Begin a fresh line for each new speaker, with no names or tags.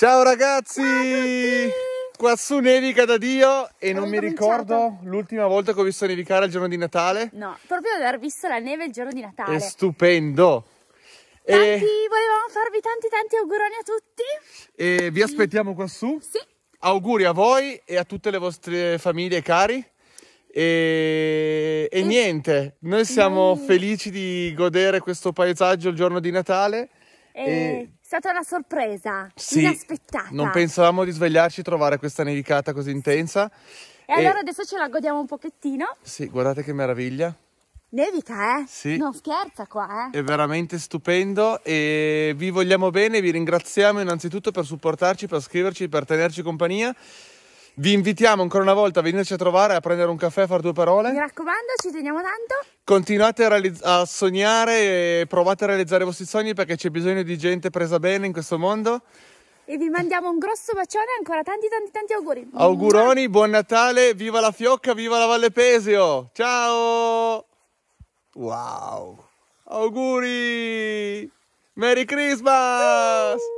Ciao ragazzi! Qua su nevica da Dio e non mi ricordo l'ultima volta che ho visto nevicare il giorno di Natale.
No, proprio di aver visto la neve il giorno di Natale. È
stupendo! Tanti, e...
volevamo farvi tanti tanti auguroni a tutti.
E vi aspettiamo quassù. Sì. Auguri a voi e a tutte le vostre famiglie cari. E, e, niente, noi siamo felici di godere questo paesaggio il giorno di Natale.
E... È stata una sorpresa sì, inaspettata. Non
pensavamo di svegliarci e trovare questa nevicata così intensa. E, e, allora
adesso ce la godiamo un pochettino.
Sì, guardate che meraviglia.
Nevica, eh? Sì. Non scherza
qua, eh? È veramente stupendo e vi vogliamo bene, vi ringraziamo innanzitutto per supportarci, per scriverci, per tenerci compagnia. Vi invitiamo ancora una volta a venirci a trovare, a prendere un caffè, a fare due parole. Mi
raccomando, ci teniamo tanto.
Continuate a, realizz- a sognare e provate a realizzare i vostri sogni perché c'è bisogno di gente presa bene in questo mondo.
E vi mandiamo un grosso bacione e ancora tanti tanti tanti auguri. Auguroni,
buon Natale, viva la fiocca, viva la Valle Pesio. Ciao! Wow! Auguri! Merry Christmas!